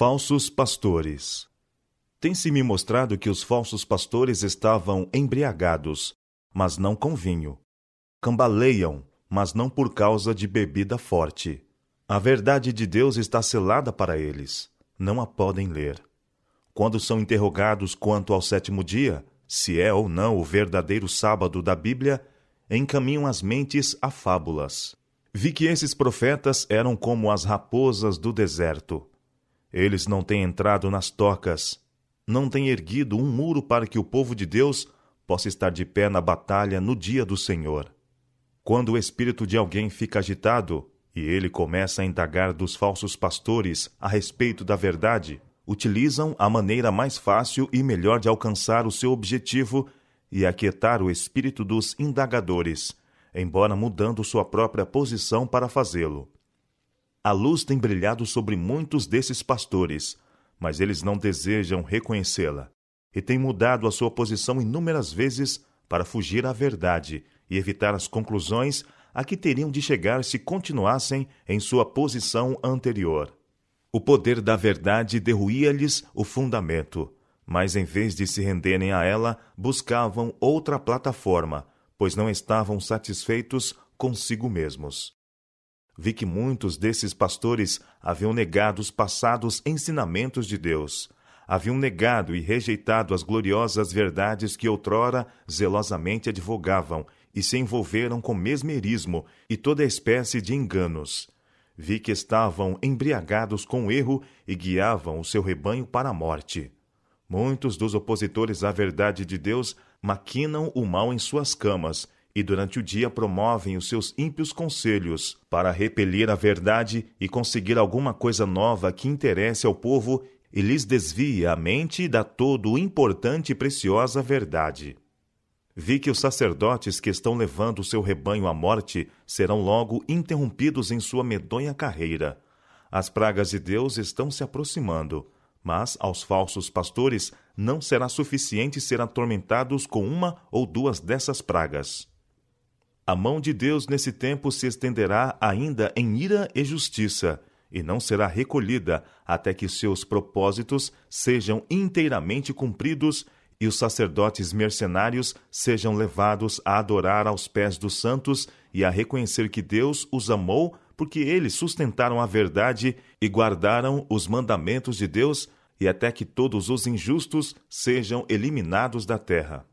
Falsos pastores. Tem-se me mostrado que os falsos pastores estavam embriagados, mas não com vinho. Cambaleiam, mas não por causa de bebida forte. A verdade de Deus está selada para eles. Não a podem ler. Quando são interrogados quanto ao sétimo dia, se é ou não o verdadeiro sábado da Bíblia, encaminham as mentes a fábulas. Vi que esses profetas eram como as raposas do deserto eles não têm entrado nas tocas, não têm erguido um muro para que o povo de Deus possa estar de pé na batalha no dia do Senhor. Quando o espírito de alguém fica agitado e ele começa a indagar dos falsos pastores a respeito da verdade, utilizam a maneira mais fácil e melhor de alcançar o seu objetivo e aquietar o espírito dos indagadores, embora mudando sua própria posição para fazê-lo. A luz tem brilhado sobre muitos desses pastores, mas eles não desejam reconhecê-la e têm mudado a sua posição inúmeras vezes para fugir à verdade e evitar as conclusões a que teriam de chegar se continuassem em sua posição anterior. O poder da verdade derruía-lhes o fundamento, mas em vez de se renderem a ela, buscavam outra plataforma, pois não estavam satisfeitos consigo mesmos vi que muitos desses pastores haviam negado os passados ensinamentos de Deus, haviam negado e rejeitado as gloriosas verdades que outrora zelosamente advogavam e se envolveram com mesmerismo e toda espécie de enganos. Vi que estavam embriagados com o erro e guiavam o seu rebanho para a morte. Muitos dos opositores à verdade de Deus maquinam o mal em suas camas e durante o dia promovem os seus ímpios conselhos para repelir a verdade e conseguir alguma coisa nova que interesse ao povo e lhes desvie a mente da todo importante e preciosa verdade. Vi que os sacerdotes que estão levando o seu rebanho à morte serão logo interrompidos em sua medonha carreira. As pragas de Deus estão se aproximando, mas aos falsos pastores não será suficiente ser atormentados com uma ou duas dessas pragas. A mão de Deus nesse tempo se estenderá ainda em ira e justiça, e não será recolhida até que seus propósitos sejam inteiramente cumpridos e os sacerdotes mercenários sejam levados a adorar aos pés dos santos e a reconhecer que Deus os amou porque eles sustentaram a verdade e guardaram os mandamentos de Deus, e até que todos os injustos sejam eliminados da terra.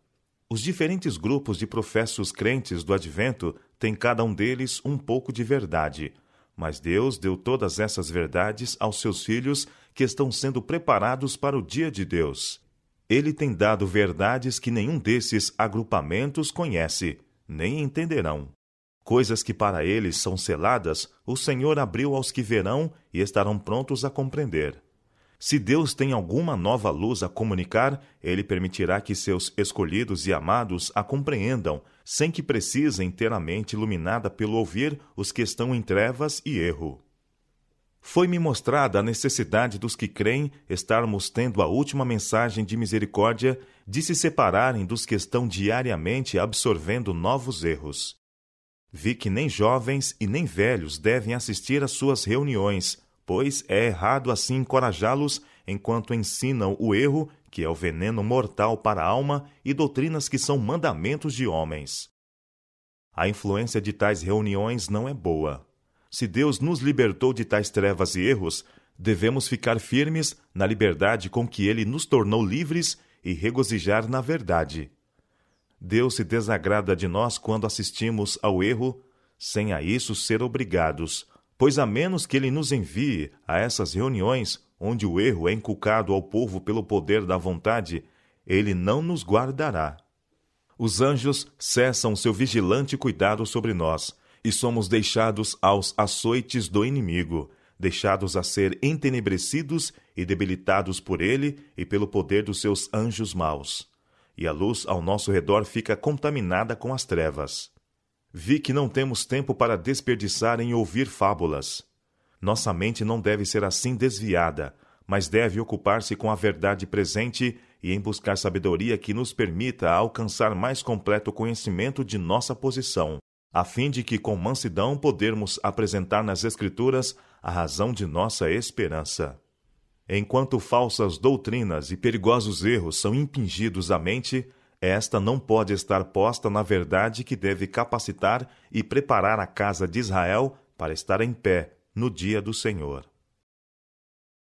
Os diferentes grupos de professos crentes do advento têm cada um deles um pouco de verdade, mas Deus deu todas essas verdades aos seus filhos que estão sendo preparados para o dia de Deus. Ele tem dado verdades que nenhum desses agrupamentos conhece, nem entenderão. Coisas que para eles são seladas, o Senhor abriu aos que verão e estarão prontos a compreender. Se Deus tem alguma nova luz a comunicar, ele permitirá que seus escolhidos e amados a compreendam, sem que precisem ter a mente iluminada pelo ouvir os que estão em trevas e erro. Foi-me mostrada a necessidade dos que creem estarmos tendo a última mensagem de misericórdia de se separarem dos que estão diariamente absorvendo novos erros. Vi que nem jovens e nem velhos devem assistir às suas reuniões, pois é errado assim encorajá-los enquanto ensinam o erro, que é o veneno mortal para a alma, e doutrinas que são mandamentos de homens. A influência de tais reuniões não é boa. Se Deus nos libertou de tais trevas e erros, devemos ficar firmes na liberdade com que Ele nos tornou livres e regozijar na verdade. Deus se desagrada de nós quando assistimos ao erro, sem a isso ser obrigados Pois a menos que ele nos envie a essas reuniões, onde o erro é inculcado ao povo pelo poder da vontade, ele não nos guardará. Os anjos cessam seu vigilante cuidado sobre nós, e somos deixados aos açoites do inimigo, deixados a ser entenebrecidos e debilitados por ele e pelo poder dos seus anjos maus. E a luz ao nosso redor fica contaminada com as trevas. Vi que não temos tempo para desperdiçar em ouvir fábulas. Nossa mente não deve ser assim desviada, mas deve ocupar-se com a verdade presente e em buscar sabedoria que nos permita alcançar mais completo conhecimento de nossa posição, a fim de que com mansidão podermos apresentar nas Escrituras a razão de nossa esperança. Enquanto falsas doutrinas e perigosos erros são impingidos à mente, esta não pode estar posta na verdade que deve capacitar e preparar a casa de Israel para estar em pé no dia do Senhor.